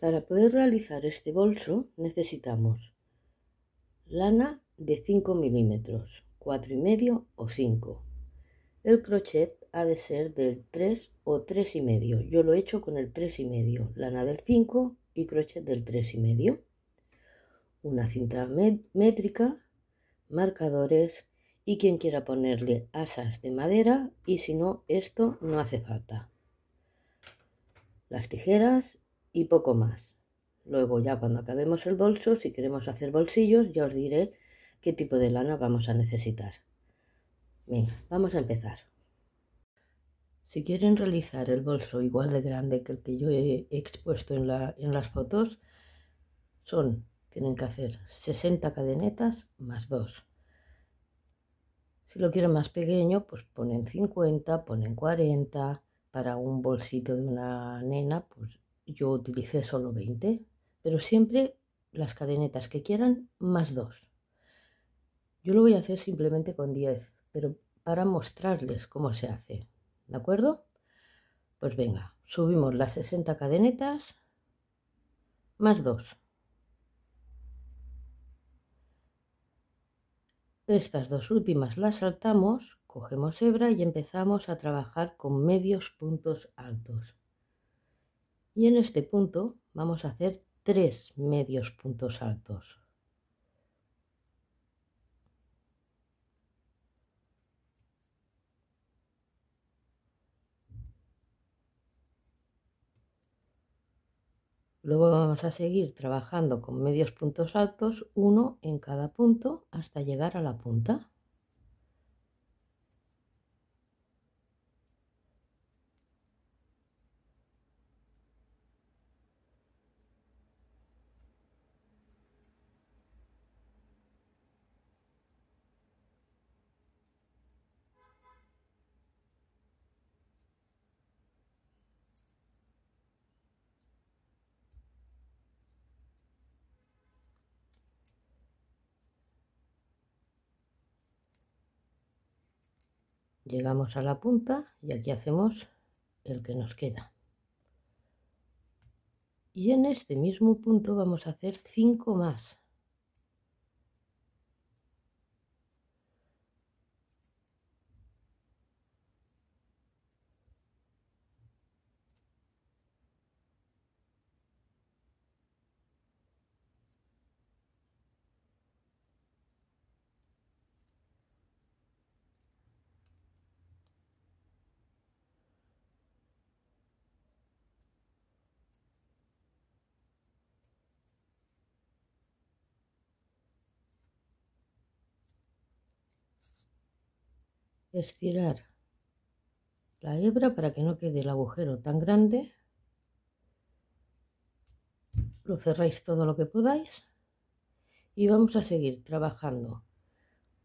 Para poder realizar este bolso necesitamos lana de 5 milímetros, 4,5 o 5. El crochet ha de ser del 3 o 3,5. Yo lo he hecho con el 3,5, lana del 5 y crochet del 3,5 una cinta métrica, marcadores y quien quiera ponerle asas de madera y si no, esto no hace falta. Las tijeras y poco más. Luego ya cuando acabemos el bolso, si queremos hacer bolsillos, ya os diré qué tipo de lana vamos a necesitar. Bien, vamos a empezar. Si quieren realizar el bolso igual de grande que el que yo he expuesto en las fotos, son tienen que hacer 60 cadenetas más 2. Si lo quieren más pequeño, pues ponen 50, ponen 40. Para un bolsito de una nena, pues yo utilicé solo 20, pero siempre las cadenetas que quieran más 2. Yo lo voy a hacer simplemente con 10, pero para mostrarles cómo se hace. ¿De acuerdo? Pues venga, subimos las 60 cadenetas más 2. Estas dos últimas las saltamos, cogemos hebra y empezamos a trabajar con medios puntos altos. Y en este punto vamos a hacer tres medios puntos altos. Luego vamos a seguir trabajando con medios puntos altos, uno en cada punto, hasta llegar a la punta. llegamos a la punta y aquí hacemos el que nos queda y en este mismo punto vamos a hacer 5 más estirar la hebra para que no quede el agujero tan grande. Lo cerráis todo lo que podáis y vamos a seguir trabajando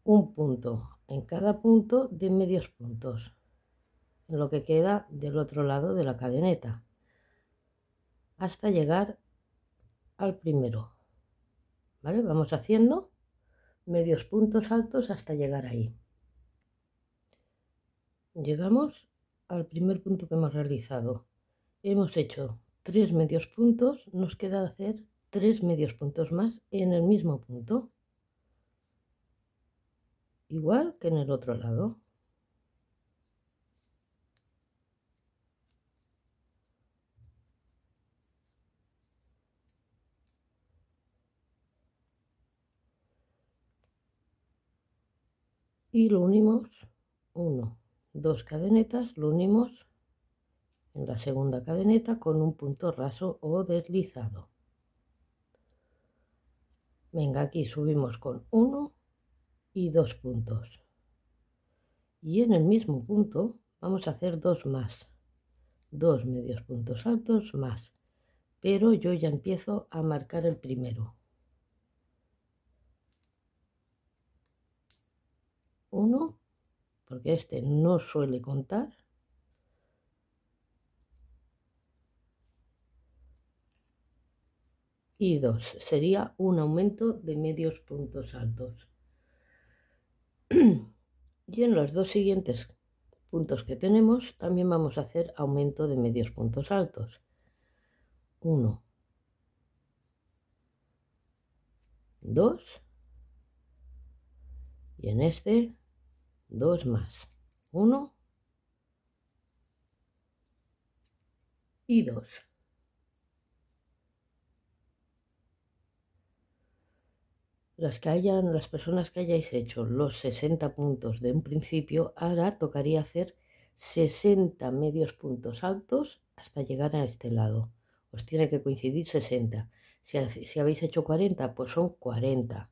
un punto en cada punto de medios puntos en lo que queda del otro lado de la cadeneta hasta llegar al primero vale vamos haciendo medios puntos altos hasta llegar ahí Llegamos al primer punto que hemos realizado. Hemos hecho tres medios puntos, nos queda hacer tres medios puntos más en el mismo punto. Igual que en el otro lado. Y lo unimos uno dos cadenetas, lo unimos en la segunda cadeneta con un punto raso o deslizado. Venga, aquí subimos con uno y dos puntos. Y en el mismo punto vamos a hacer dos más, dos medios puntos altos más, pero yo ya empiezo a marcar el primero. Uno porque este no suele contar. Y dos Sería un aumento de medios puntos altos. y en los dos siguientes puntos que tenemos también vamos a hacer aumento de medios puntos altos. uno dos y en este dos más, uno y dos. Las que hayan, las personas que hayáis hecho los 60 puntos de un principio, ahora tocaría hacer 60 medios puntos altos hasta llegar a este lado. Os tiene que coincidir 60. Si, si habéis hecho 40, pues son 40.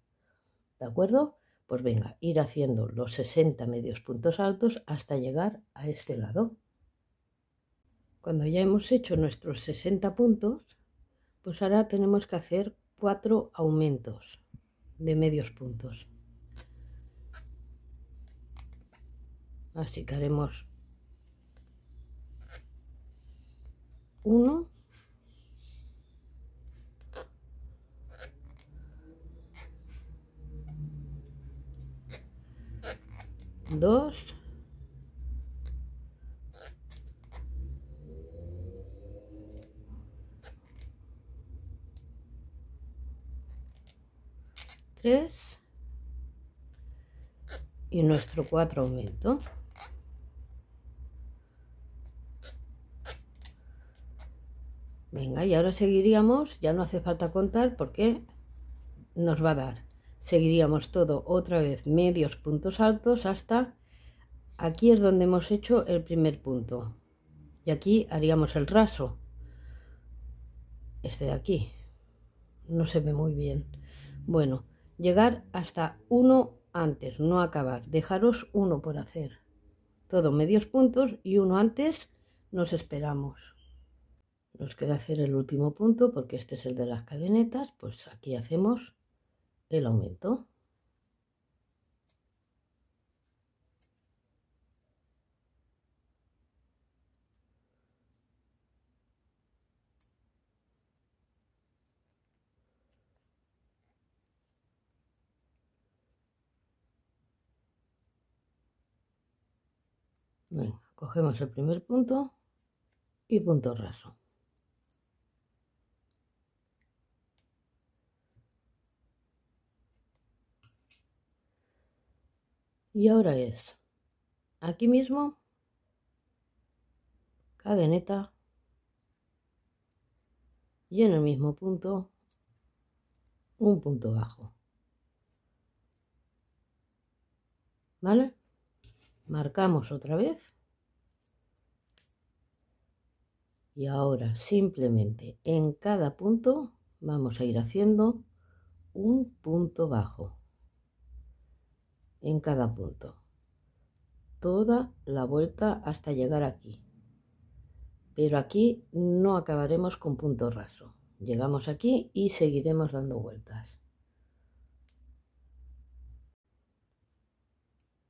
¿De acuerdo? pues venga, ir haciendo los 60 medios puntos altos hasta llegar a este lado. Cuando ya hemos hecho nuestros 60 puntos, pues ahora tenemos que hacer cuatro aumentos de medios puntos. Así que haremos 1, 2 3 y nuestro 4 aumento venga y ahora seguiríamos ya no hace falta contar porque nos va a dar seguiríamos todo otra vez medios puntos altos hasta aquí es donde hemos hecho el primer punto y aquí haríamos el raso este de aquí no se ve muy bien bueno llegar hasta uno antes no acabar dejaros uno por hacer todo medios puntos y uno antes nos esperamos nos queda hacer el último punto porque este es el de las cadenetas pues aquí hacemos el aumento. cogemos el primer punto y punto raso. Y ahora es aquí mismo, cadeneta y en el mismo punto un punto bajo. ¿Vale? Marcamos otra vez. Y ahora simplemente en cada punto vamos a ir haciendo un punto bajo en cada punto. Toda la vuelta hasta llegar aquí. Pero aquí no acabaremos con punto raso. Llegamos aquí y seguiremos dando vueltas.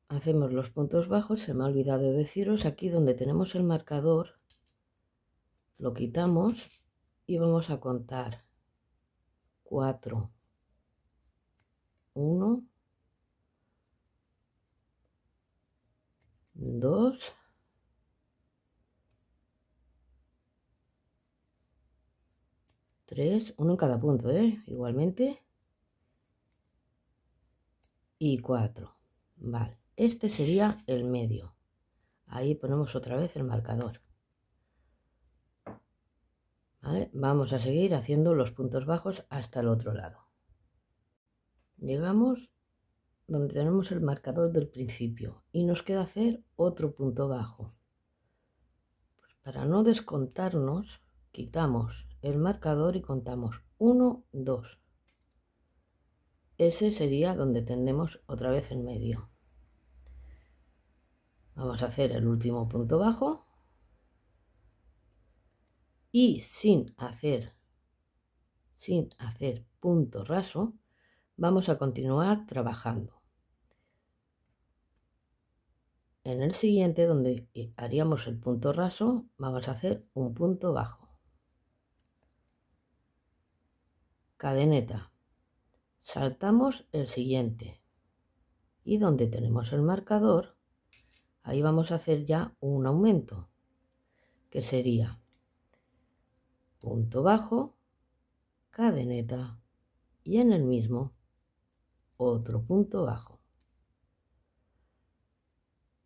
Hacemos los puntos bajos, se me ha olvidado deciros, aquí donde tenemos el marcador, lo quitamos y vamos a contar 4, 1, 2 3, uno en cada punto, ¿eh? Igualmente. Y 4. Vale, este sería el medio. Ahí ponemos otra vez el marcador. ¿Vale? Vamos a seguir haciendo los puntos bajos hasta el otro lado. Llegamos donde tenemos el marcador del principio y nos queda hacer otro punto bajo. Pues para no descontarnos, quitamos el marcador y contamos 1, 2. Ese sería donde tendemos otra vez el medio. Vamos a hacer el último punto bajo y sin hacer sin hacer punto raso vamos a continuar trabajando. En el siguiente, donde haríamos el punto raso, vamos a hacer un punto bajo. Cadeneta. Saltamos el siguiente. Y donde tenemos el marcador, ahí vamos a hacer ya un aumento, que sería punto bajo, cadeneta, y en el mismo otro punto bajo.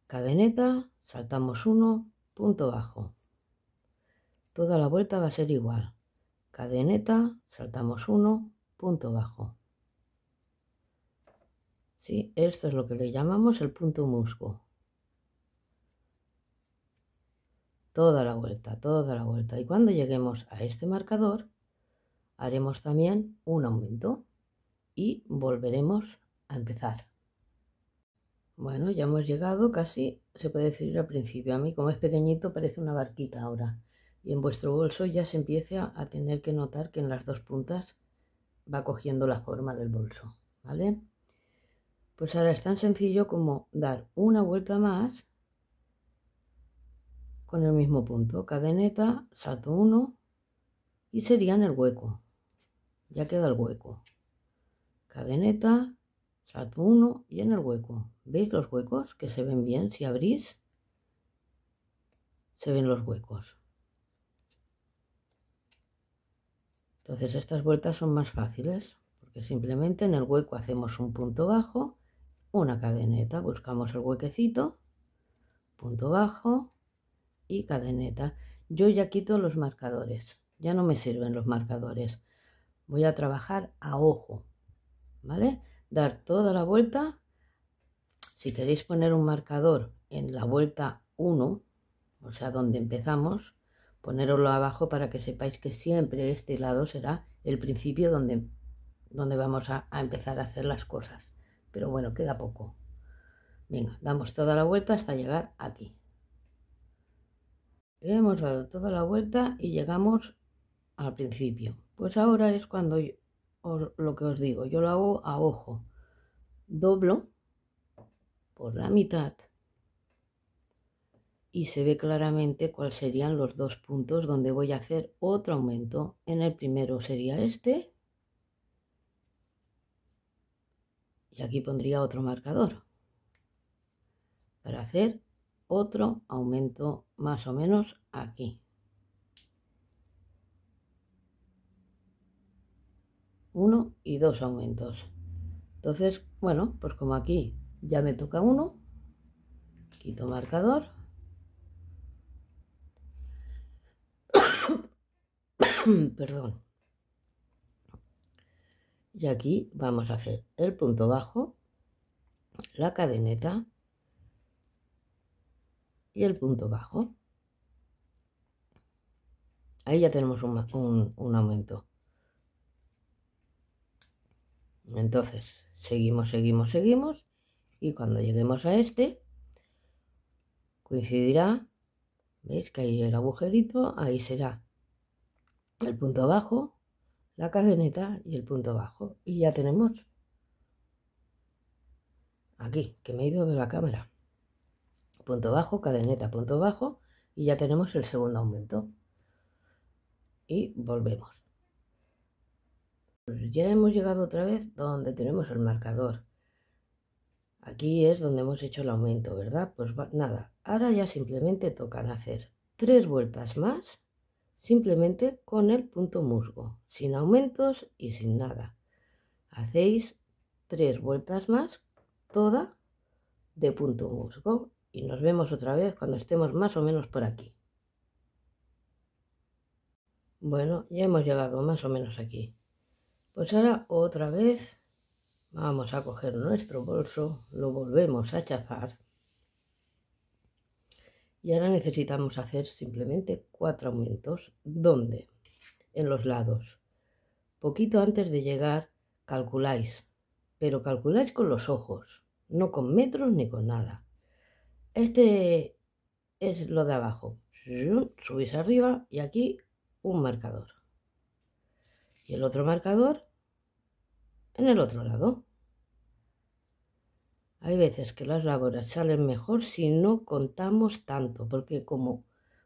Cadeneta, saltamos uno, punto bajo. Toda la vuelta va a ser igual. Cadeneta, saltamos uno, punto bajo. ¿Sí? Esto es lo que le llamamos el punto musgo. Toda la vuelta, toda la vuelta. Y cuando lleguemos a este marcador, haremos también un aumento y volveremos a empezar. Bueno, ya hemos llegado casi, se puede decir al principio. A mí como es pequeñito parece una barquita ahora. Y en vuestro bolso ya se empieza a tener que notar que en las dos puntas va cogiendo la forma del bolso, ¿vale? Pues ahora es tan sencillo como dar una vuelta más con el mismo punto. Cadeneta, salto uno y sería en el hueco. Ya queda el hueco cadeneta, salto uno y en el hueco. ¿Veis los huecos que se ven bien? Si abrís, se ven los huecos. Entonces estas vueltas son más fáciles porque simplemente en el hueco hacemos un punto bajo, una cadeneta, buscamos el huequecito, punto bajo y cadeneta. Yo ya quito los marcadores, ya no me sirven los marcadores. Voy a trabajar a ojo, ¿vale? Dar toda la vuelta. Si queréis poner un marcador en la vuelta 1, o sea, donde empezamos, poneroslo abajo para que sepáis que siempre este lado será el principio donde, donde vamos a, a empezar a hacer las cosas. Pero bueno, queda poco. Venga, damos toda la vuelta hasta llegar aquí. Hemos dado toda la vuelta y llegamos al principio. Pues ahora es cuando por lo que os digo, yo lo hago a ojo. Doblo por la mitad y se ve claramente cuáles serían los dos puntos donde voy a hacer otro aumento. En el primero sería este y aquí pondría otro marcador para hacer otro aumento más o menos aquí. uno y dos aumentos. Entonces, bueno, pues como aquí ya me toca uno, quito marcador. Perdón. Y aquí vamos a hacer el punto bajo, la cadeneta y el punto bajo. Ahí ya tenemos un, un aumento. Entonces, seguimos, seguimos, seguimos. Y cuando lleguemos a este, coincidirá, ¿veis que ahí el agujerito? Ahí será el punto bajo, la cadeneta y el punto bajo. Y ya tenemos aquí, que me he ido de la cámara. Punto bajo, cadeneta, punto bajo. Y ya tenemos el segundo aumento. Y volvemos. Pues ya hemos llegado otra vez donde tenemos el marcador. Aquí es donde hemos hecho el aumento, ¿verdad? Pues nada, ahora ya simplemente tocan hacer tres vueltas más, simplemente con el punto musgo, sin aumentos y sin nada. Hacéis tres vueltas más, toda de punto musgo, y nos vemos otra vez cuando estemos más o menos por aquí. Bueno, ya hemos llegado más o menos aquí. Pues ahora otra vez vamos a coger nuestro bolso, lo volvemos a chafar. Y ahora necesitamos hacer simplemente cuatro aumentos. ¿Dónde? En los lados. Poquito antes de llegar calculáis, pero calculáis con los ojos, no con metros ni con nada. Este es lo de abajo. Subís arriba y aquí un marcador y el otro marcador en el otro lado. Hay veces que las laboras salen mejor si no contamos tanto, porque como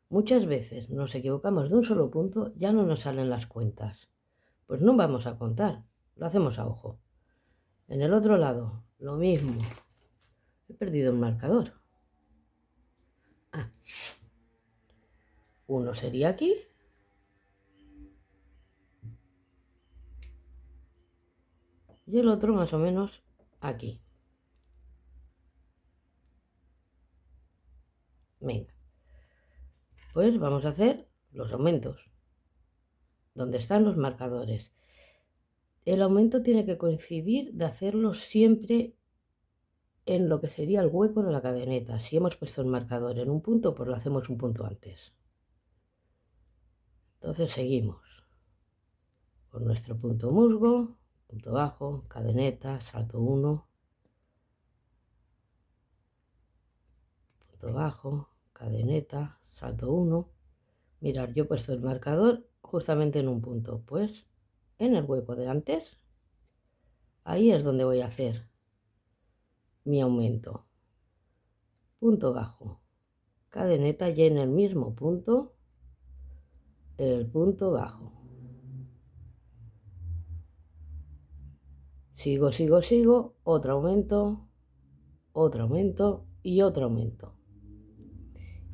muchas veces nos equivocamos de un solo punto, ya no nos salen las cuentas. Pues no vamos a contar, lo hacemos a ojo. En el otro lado, lo mismo. He perdido un marcador. Ah. Uno sería aquí y el otro más o menos aquí. Venga, pues vamos a hacer los aumentos, donde están los marcadores. El aumento tiene que coincidir de hacerlo siempre en lo que sería el hueco de la cadeneta. Si hemos puesto el marcador en un punto, pues lo hacemos un punto antes. Entonces seguimos con nuestro punto musgo punto bajo, cadeneta, salto 1, punto bajo, cadeneta, salto 1. Mirar, yo he puesto el marcador justamente en un punto, pues en el hueco de antes, ahí es donde voy a hacer mi aumento. Punto bajo, cadeneta y en el mismo punto, el punto bajo. Sigo, sigo, sigo, otro aumento, otro aumento y otro aumento.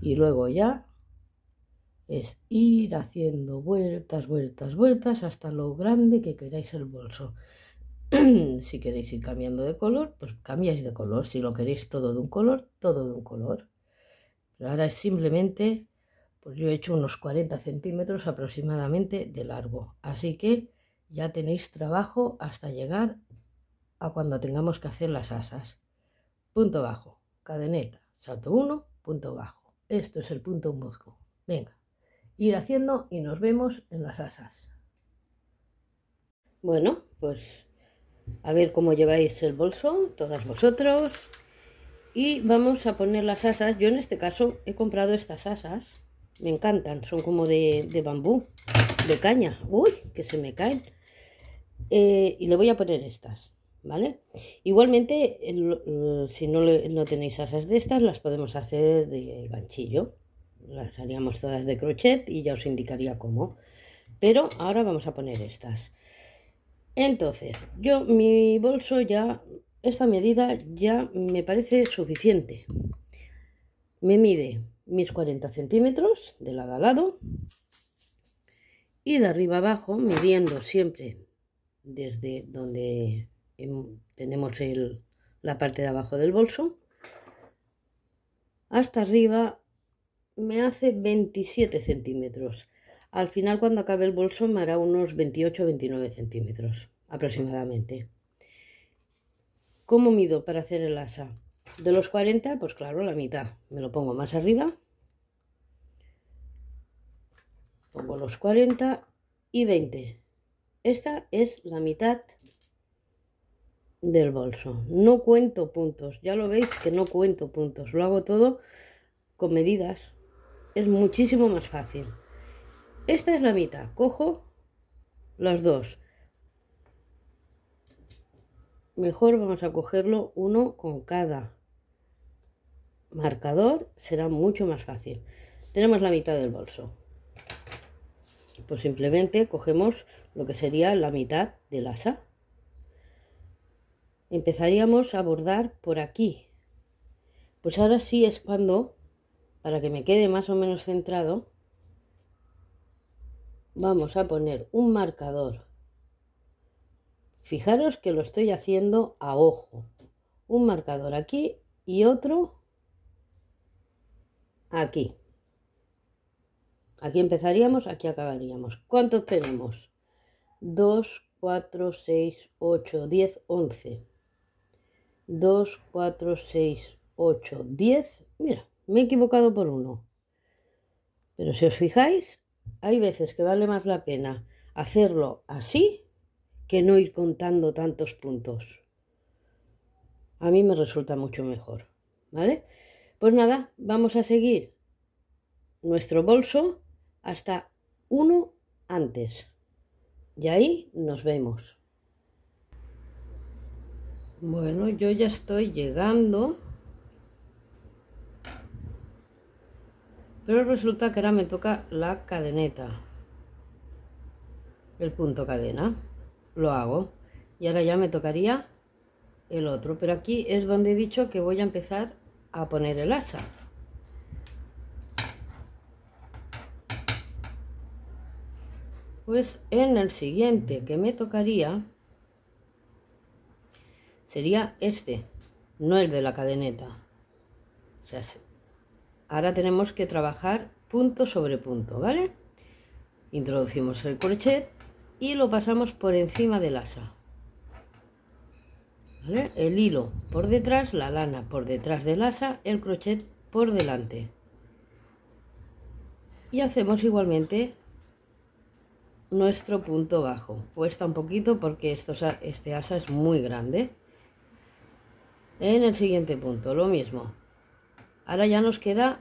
Y luego ya es ir haciendo vueltas, vueltas, vueltas hasta lo grande que queráis el bolso. si queréis ir cambiando de color, pues cambiáis de color. Si lo queréis todo de un color, todo de un color. Pero ahora es simplemente, pues yo he hecho unos 40 centímetros aproximadamente de largo. Así que ya tenéis trabajo hasta llegar a cuando tengamos que hacer las asas. Punto bajo, cadeneta, salto uno, punto bajo. Esto es el punto mosco Venga, ir haciendo y nos vemos en las asas. Bueno, pues a ver cómo lleváis el bolso, todas vosotros. Y vamos a poner las asas. Yo en este caso he comprado estas asas. Me encantan, son como de, bambú, de caña. Uy, que se me caen. Eh, y le voy a poner estas. ¿vale? Igualmente, eh, si no, no tenéis asas de estas, las podemos hacer de ganchillo. Las haríamos todas de crochet y ya os indicaría cómo. Pero ahora vamos a poner estas. Entonces, yo mi bolso ya, esta medida ya me parece suficiente. Me mide mis 40 centímetros de lado a lado y de arriba abajo midiendo siempre desde donde Em, tenemos la parte de abajo del bolso hasta arriba me hace 27 centímetros al final cuando acabe el bolso me hará unos 28 29 centímetros aproximadamente ¿cómo mido para hacer el asa? de los 40 pues claro la mitad me lo pongo más arriba pongo los 40 y 20 esta es la mitad del bolso. No cuento puntos, ya lo veis que no cuento puntos, lo hago todo con medidas. Es muchísimo más fácil. Esta es la mitad, cojo las dos. Mejor vamos a cogerlo uno con cada marcador, será mucho más fácil. Tenemos la mitad del bolso. Pues simplemente cogemos lo que sería la mitad del asa empezaríamos a bordar por aquí. Pues ahora sí es cuando, para que me quede más o menos centrado, vamos a poner un marcador. Fijaros que lo estoy haciendo a ojo. Un marcador aquí y otro aquí. Aquí empezaríamos, aquí acabaríamos. ¿Cuántos tenemos? 2, 4, 6, 8, 10, 11. 2, 4, 6, 8, 10. Mira, me he equivocado por uno. Pero si os fijáis, hay veces que vale más la pena hacerlo así que no ir contando tantos puntos. A mí me resulta mucho mejor. ¿Vale? Pues nada, vamos a seguir nuestro bolso hasta uno antes. Y ahí nos vemos. Bueno, yo ya estoy llegando. Pero resulta que ahora me toca la cadeneta. El punto cadena. Lo hago. Y ahora ya me tocaría el otro. Pero aquí es donde he dicho que voy a empezar a poner el asa. Pues en el siguiente que me tocaría sería este, no el de la cadeneta. ahora tenemos que trabajar punto sobre punto, ¿vale? Introducimos el crochet y lo pasamos por encima del asa. El hilo por detrás, la lana por detrás del asa, el crochet por delante. Y hacemos igualmente nuestro punto bajo. Cuesta un poquito porque esto, este asa es muy grande en el siguiente punto lo mismo ahora ya nos queda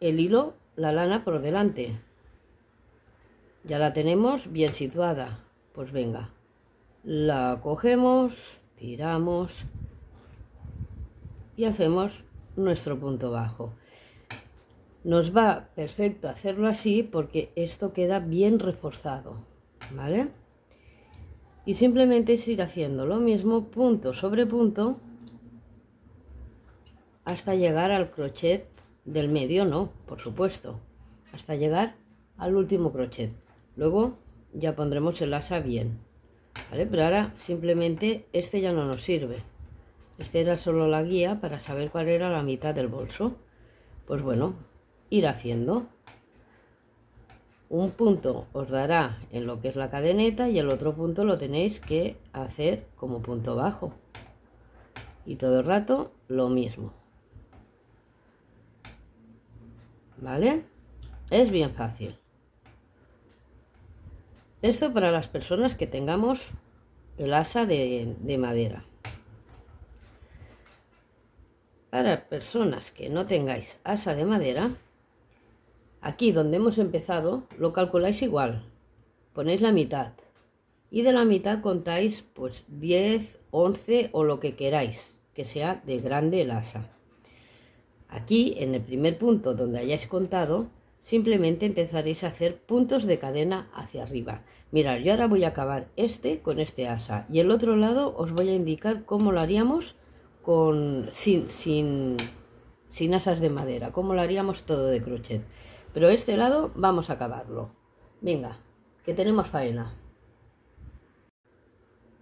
el hilo la lana por delante ya la tenemos bien situada pues venga la cogemos tiramos y hacemos nuestro punto bajo nos va perfecto hacerlo así porque esto queda bien reforzado vale y simplemente es ir haciendo lo mismo punto sobre punto hasta llegar al crochet del medio, no, por supuesto, hasta llegar al último crochet. Luego ya pondremos el asa bien, ¿vale? Pero ahora simplemente este ya no nos sirve. Este era solo la guía para saber cuál era la mitad del bolso. Pues bueno, ir haciendo. Un punto os dará en lo que es la cadeneta y el otro punto lo tenéis que hacer como punto bajo. Y todo el rato lo mismo. ¿Vale? Es bien fácil. Esto para las personas que tengamos el asa de, madera. Para personas que no tengáis asa de madera, aquí donde hemos empezado, lo calculáis igual. Ponéis la mitad. Y de la mitad contáis pues 10, 11 o lo que queráis, que sea de grande el asa. Aquí, en el primer punto donde hayáis contado, simplemente empezaréis a hacer puntos de cadena hacia arriba. Mirad, yo ahora voy a acabar este con este asa y el otro lado os voy a indicar cómo lo haríamos con, sin, sin, sin asas de madera, cómo lo haríamos todo de crochet. Pero este lado vamos a acabarlo. Venga, que tenemos faena.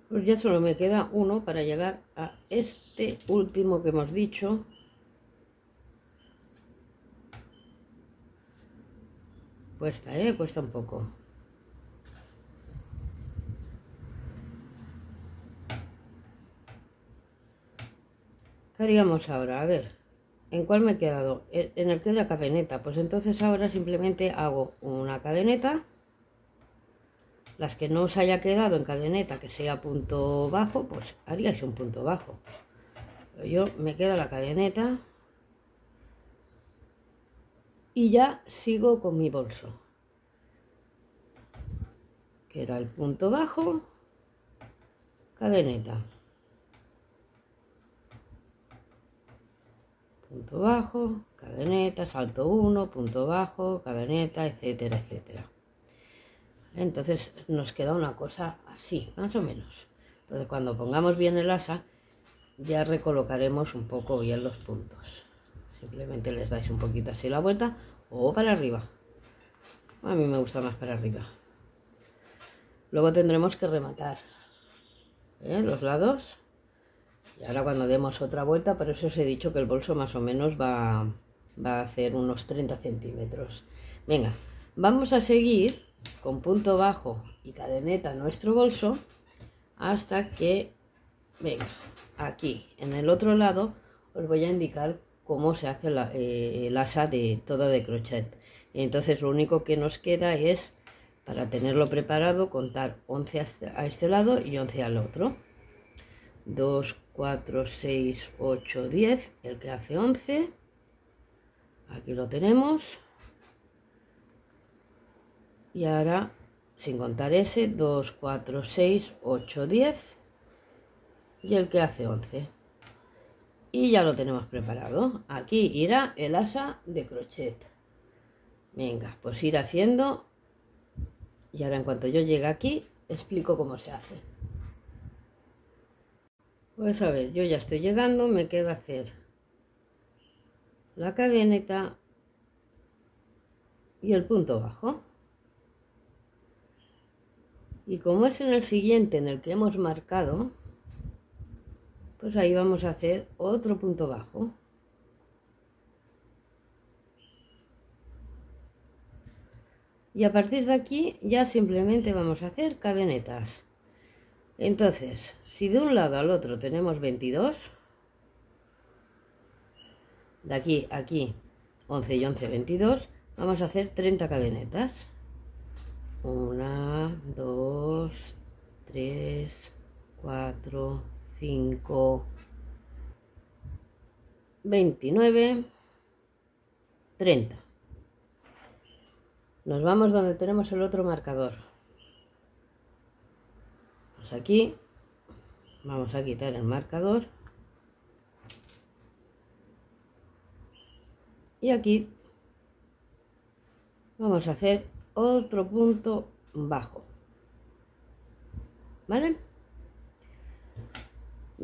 Pues ya solo me queda uno para llegar a este último que hemos dicho, Cuesta, ¿eh? Cuesta un poco. ¿Qué haríamos ahora? A ver, ¿en cuál me he quedado? En el que es la cadeneta. Pues entonces ahora simplemente hago una cadeneta. Las que no os haya quedado en cadeneta que sea punto bajo, pues haríais un punto bajo. Pero yo me quedo la cadeneta y ya sigo con mi bolso que era el punto bajo cadeneta punto bajo cadeneta salto 1 punto bajo cadeneta etcétera etcétera entonces nos queda una cosa así más o menos entonces cuando pongamos bien el asa ya recolocaremos un poco bien los puntos simplemente les dais un poquito así la vuelta o para arriba a mí me gusta más para arriba luego tendremos que rematar ¿eh? los lados y ahora cuando demos otra vuelta por eso os he dicho que el bolso más o menos va, va a hacer unos 30 centímetros venga vamos a seguir con punto bajo y cadeneta nuestro bolso hasta que venga aquí en el otro lado os voy a indicar cómo se hace la, eh, el asa de toda de crochet. Entonces lo único que nos queda es, para tenerlo preparado, contar 11 este, a este lado y 11 al otro. 2, 4, 6, 8, 10, el que hace 11. Aquí lo tenemos. Y ahora, sin contar ese, 2, 4, 6, 8, 10 y el que hace 11 y ya lo tenemos preparado aquí irá el asa de crochet venga pues ir haciendo y ahora en cuanto yo llegue aquí explico cómo se hace pues a ver yo ya estoy llegando me queda hacer la cadeneta y el punto bajo y como es en el siguiente en el que hemos marcado pues ahí vamos a hacer otro punto bajo y a partir de aquí ya simplemente vamos a hacer cadenetas entonces si de un lado al otro tenemos 22 de aquí a aquí 11 y 11 22 vamos a hacer 30 cadenetas 1 2 3 4 5, 29, 30. Nos vamos donde tenemos el otro marcador. Pues aquí vamos a quitar el marcador. Y aquí vamos a hacer otro punto bajo. ¿Vale?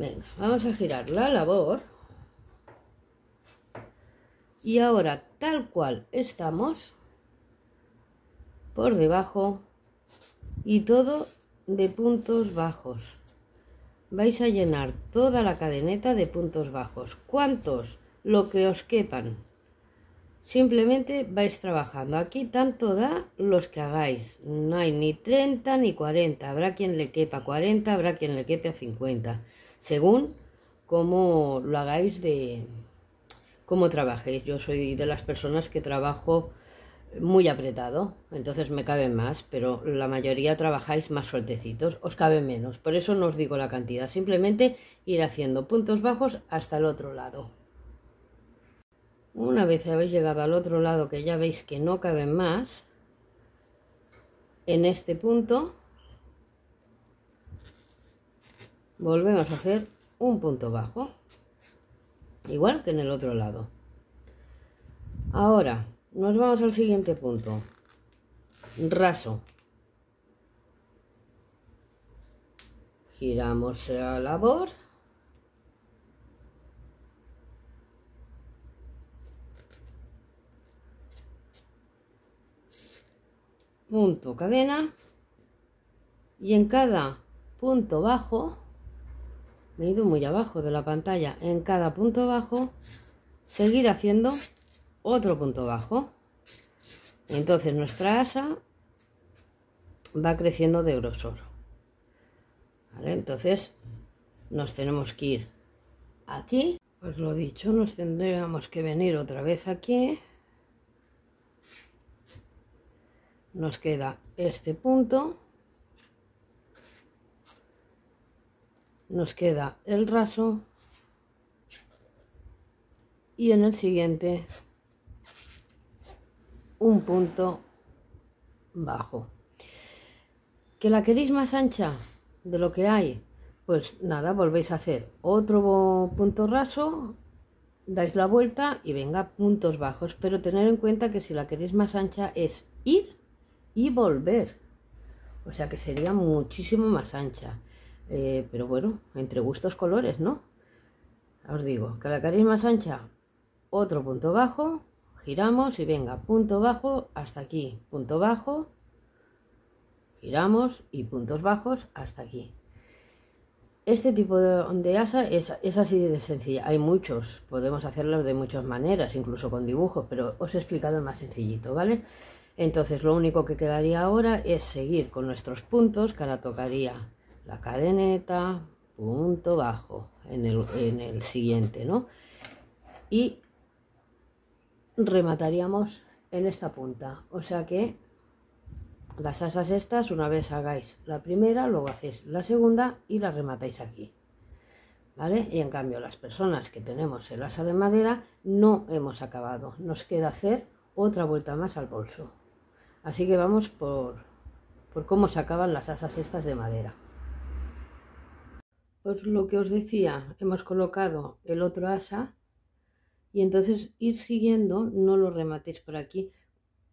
Venga, vamos a girar la labor. Y ahora, tal cual estamos, por debajo y todo de puntos bajos. Vais a llenar toda la cadeneta de puntos bajos. ¿Cuántos? Lo que os quepan. Simplemente vais trabajando. Aquí tanto da los que hagáis. No hay ni 30 ni 40. Habrá quien le quepa 40, habrá quien le quepa 50 según cómo lo hagáis de cómo trabajéis. Yo soy de las personas que trabajo muy apretado, entonces me caben más, pero la mayoría trabajáis más sueltecitos, os cabe menos. Por eso no os digo la cantidad, simplemente ir haciendo puntos bajos hasta el otro lado. Una vez habéis llegado al otro lado que ya veis que no caben más, en este punto volvemos a hacer un punto bajo igual que en el otro lado ahora nos vamos al siguiente punto raso giramos la labor punto cadena y en cada punto bajo me he ido muy abajo de la pantalla en cada punto bajo seguir haciendo otro punto bajo entonces nuestra asa va creciendo de grosor entonces nos tenemos que ir aquí pues lo dicho nos tendríamos que venir otra vez aquí nos queda este punto nos queda el raso y en el siguiente un punto bajo. ¿Que la queréis más ancha de lo que hay? Pues nada, volvéis a hacer otro punto raso, dais la vuelta y venga puntos bajos. Pero tener en cuenta que si la queréis más ancha es ir y volver. O sea que sería muchísimo más ancha. Eh, pero bueno, entre gustos colores, ¿no? Os digo, que la carisma es ancha, otro punto bajo, giramos y venga, punto bajo hasta aquí, punto bajo, giramos y puntos bajos hasta aquí. Este tipo de, asa es, así de sencilla, hay muchos, podemos hacerlos de muchas maneras, incluso con dibujos, pero os he explicado el más sencillito, ¿vale? Entonces lo único que quedaría ahora es seguir con nuestros puntos, que ahora tocaría la cadeneta, punto bajo en el, en el siguiente, ¿no? Y remataríamos en esta punta. O sea que las asas estas, una vez hagáis la primera, luego hacéis la segunda y la rematáis aquí. ¿Vale? Y en cambio las personas que tenemos el asa de madera no hemos acabado. Nos queda hacer otra vuelta más al bolso. Así que vamos por, por cómo se acaban las asas estas de madera. Pues lo que os decía, hemos colocado el otro asa y entonces ir siguiendo, no lo rematéis por aquí.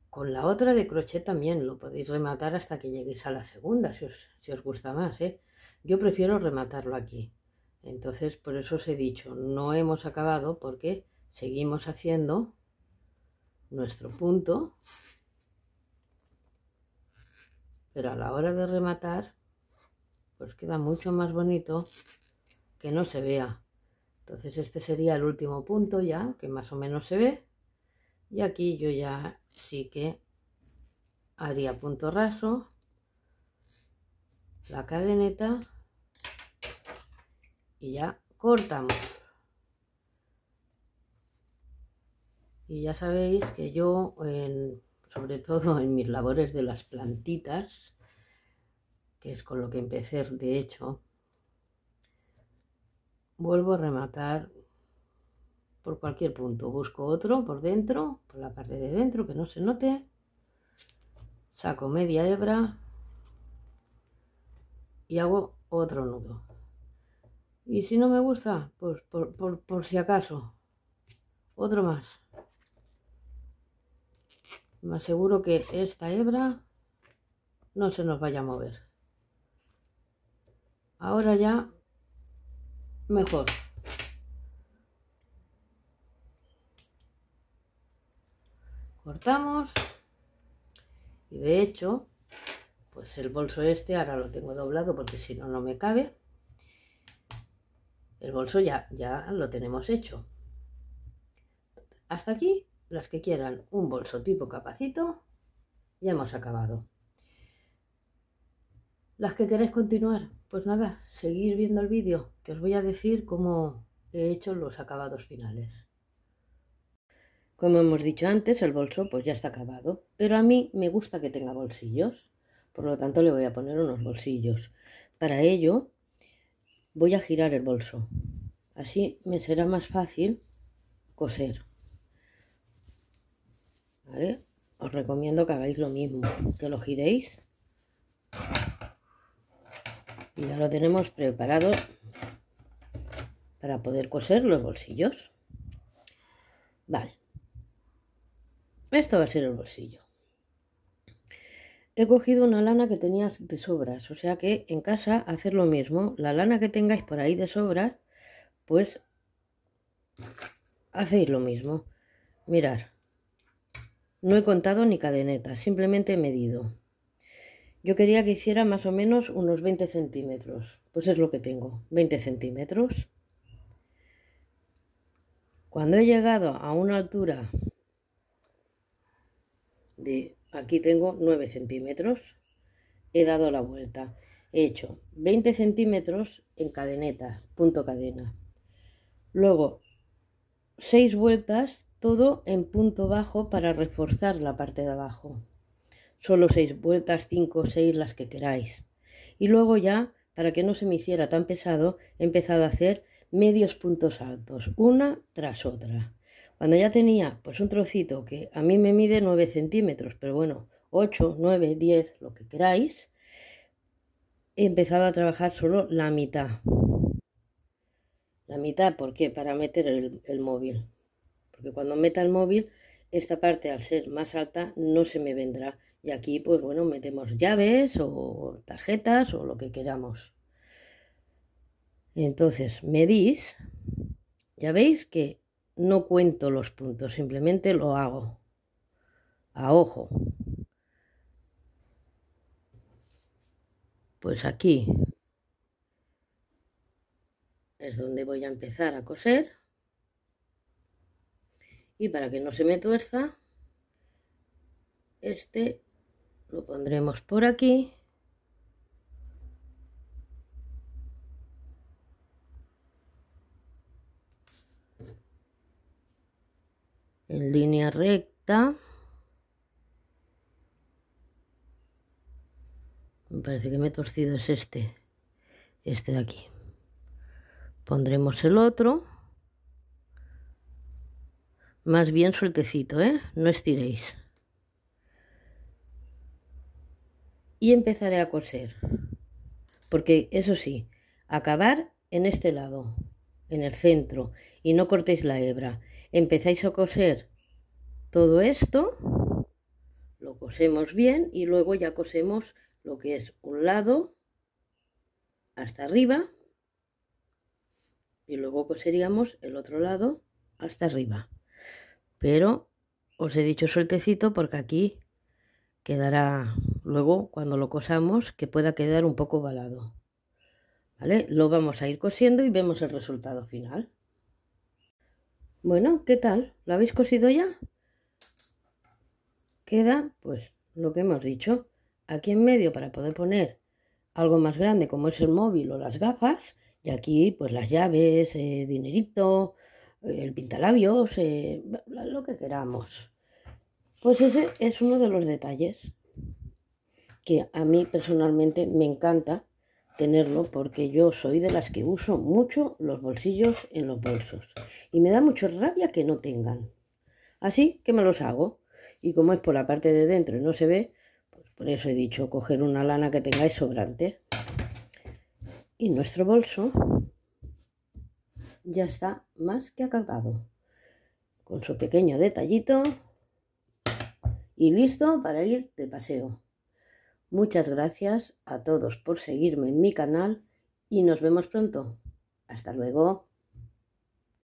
Con la otra de crochet también lo podéis rematar hasta que lleguéis a la segunda, si os, gusta más. ¿eh? Yo prefiero rematarlo aquí. Entonces, por eso os he dicho, no hemos acabado porque seguimos haciendo nuestro punto. Pero a la hora de rematar, pues queda mucho más bonito que no se vea. Entonces este sería el último punto ya, que más o menos se ve. Y aquí yo ya sí que haría punto raso, la cadeneta y ya cortamos. Y ya sabéis que yo, en, sobre todo en mis labores de las plantitas, que es con lo que empecé de hecho, vuelvo a rematar por cualquier punto. Busco otro por dentro, por la parte de dentro que no se note. Saco media hebra y hago otro nudo. Y si no me gusta, pues por, por, por si acaso, otro más. Me aseguro que esta hebra no se nos vaya a mover. Ahora ya mejor. Cortamos. Y de hecho, pues el bolso este ahora lo tengo doblado porque si no, no me cabe. El bolso ya, ya lo tenemos hecho. Hasta aquí, las que quieran un bolso tipo capacito, ya hemos acabado. Las que queréis continuar, pues nada, seguir viendo el vídeo, que os voy a decir cómo he hecho los acabados finales. Como hemos dicho antes, el bolso pues ya está acabado, pero a mí me gusta que tenga bolsillos, por lo tanto le voy a poner unos bolsillos. Para ello voy a girar el bolso, así me será más fácil coser. Os recomiendo que hagáis lo mismo, que lo giréis y ya lo tenemos preparado para poder coser los bolsillos vale esto va a ser el bolsillo he cogido una lana que tenía de sobras o sea que en casa hacer lo mismo la lana que tengáis por ahí de sobras pues hacéis lo mismo mirar no he contado ni cadeneta simplemente he medido yo quería que hiciera más o menos unos 20 centímetros. Pues es lo que tengo, 20 centímetros. Cuando he llegado a una altura de, aquí tengo 9 centímetros, he dado la vuelta. He hecho 20 centímetros en cadeneta, punto cadena. Luego, 6 vueltas, todo en punto bajo para reforzar la parte de abajo solo seis vueltas, cinco, seis, las que queráis. Y luego ya, para que no se me hiciera tan pesado, he empezado a hacer medios puntos altos, una tras otra. Cuando ya tenía pues un trocito que a mí me mide 9 centímetros, pero bueno, 8, 9, 10, lo que queráis, he empezado a trabajar solo la mitad. La mitad, ¿por qué? Para meter el, el móvil. Porque cuando meta el móvil, esta parte al ser más alta no se me vendrá. Y aquí, pues bueno, metemos llaves o tarjetas o lo que queramos. Entonces, medís. Ya veis que no cuento los puntos, simplemente lo hago a ojo. Pues aquí es donde voy a empezar a coser. Y para que no se me tuerza, este lo pondremos por aquí en línea recta me parece que me he torcido es este este de aquí pondremos el otro más bien sueltecito, ¿eh? No estiréis. y empezaré a coser. Porque eso sí, acabar en este lado, en el centro, y no cortéis la hebra. Empezáis a coser todo esto, lo cosemos bien y luego ya cosemos lo que es un lado hasta arriba y luego coseríamos el otro lado hasta arriba. Pero os he dicho sueltecito porque aquí quedará luego cuando lo cosamos que pueda quedar un poco ovalado. ¿Vale? Lo vamos a ir cosiendo y vemos el resultado final. Bueno, ¿qué tal? ¿Lo habéis cosido ya? Queda, pues, lo que hemos dicho. Aquí en medio para poder poner algo más grande como es el móvil o las gafas. Y aquí, pues, las llaves, eh, dinerito, el pintalabios, eh, lo que queramos. Pues ese es uno de los detalles que a mí personalmente me encanta tenerlo porque yo soy de las que uso mucho los bolsillos en los bolsos y me da mucha rabia que no tengan. Así que me los hago y como es por la parte de dentro y no se ve, pues por eso he dicho coger una lana que tengáis sobrante. Y nuestro bolso ya está más que acabado. Con su pequeño detallito y listo para ir de paseo. Muchas gracias a todos por seguirme en mi canal y nos vemos pronto. Hasta luego.